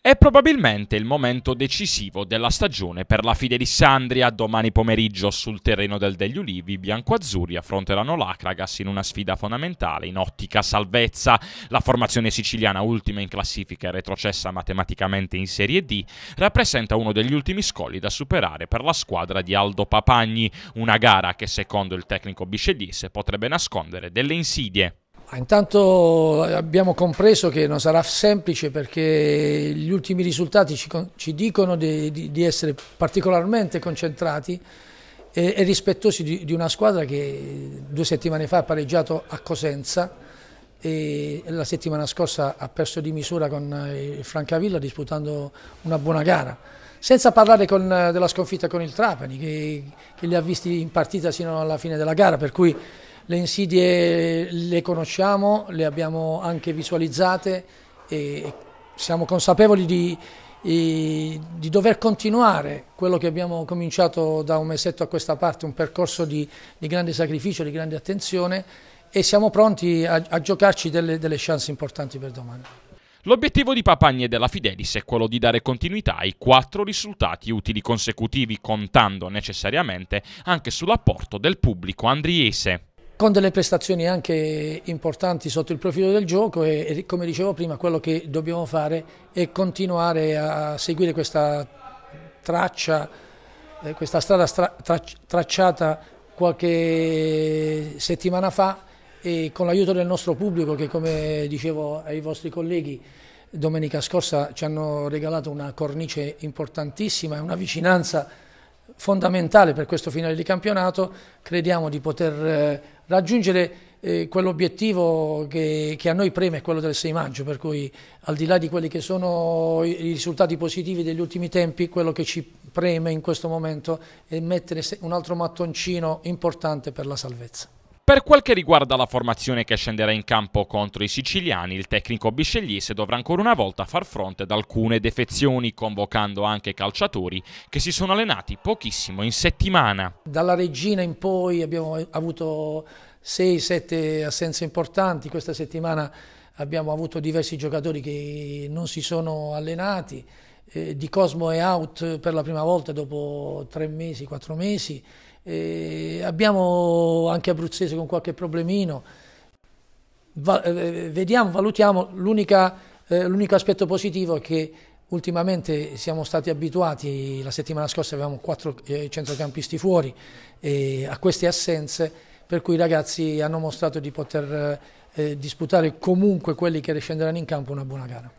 È probabilmente il momento decisivo della stagione per la Fidelissandria. Domani pomeriggio sul terreno del degli Ulivi i biancoazzurri affronteranno l'Acragas in una sfida fondamentale in ottica salvezza. La formazione siciliana, ultima in classifica e retrocessa matematicamente in Serie D, rappresenta uno degli ultimi scoli da superare per la squadra di Aldo Papagni, una gara che secondo il tecnico Bisceglis potrebbe nascondere delle insidie. Ah, intanto eh, abbiamo compreso che non sarà semplice perché gli ultimi risultati ci, ci dicono di, di, di, essere particolarmente concentrati e, e rispettosi di, di, una squadra che due settimane fa ha pareggiato a Cosenza e la settimana scorsa ha perso di misura con eh, il Francavilla disputando una buona gara. Senza parlare con, eh, della sconfitta con il Trapani che, che li ha visti in partita sino alla fine della gara, per cui le insidie le conosciamo, le abbiamo anche visualizzate e siamo consapevoli di, di dover continuare quello che abbiamo cominciato da un mesetto a questa parte, un percorso di, di grande sacrificio, di grande attenzione e siamo pronti a, a giocarci delle, delle chance importanti per domani. L'obiettivo di Papagni e della Fidelis è quello di dare continuità ai quattro risultati utili consecutivi, contando necessariamente anche sull'apporto del pubblico andriese con delle prestazioni anche importanti sotto il profilo del gioco e, e come dicevo prima quello che dobbiamo fare è continuare a seguire questa traccia, eh, questa strada stra trac tracciata qualche settimana fa e con l'aiuto del nostro pubblico che come dicevo ai vostri colleghi domenica scorsa ci hanno regalato una cornice importantissima e una vicinanza fondamentale per questo finale di campionato, crediamo di poter eh, raggiungere eh, quell'obiettivo che, a noi preme quello del 6 maggio, per cui al di là di quelli che sono i risultati positivi degli ultimi tempi, quello che ci preme in questo momento è mettere un altro mattoncino importante per la salvezza. Per quel che riguarda la formazione che scenderà in campo contro i siciliani, il tecnico Biscegliese dovrà ancora una volta far fronte ad alcune defezioni, convocando anche calciatori che si sono allenati pochissimo in settimana. Dalla Regina in poi abbiamo avuto 6-7 assenze importanti, questa settimana abbiamo avuto diversi giocatori che non si sono allenati eh, di Cosmo è out per la prima volta dopo tre mesi, quattro mesi, eh, abbiamo anche Abruzzese con qualche problemino, Va, eh, vediamo, valutiamo, eh, l'unico aspetto positivo è che ultimamente siamo stati abituati, la settimana scorsa avevamo quattro eh, centrocampisti fuori, a queste assenze, per cui i ragazzi hanno mostrato di poter eh, disputare comunque quelli che scenderanno in campo una buona gara.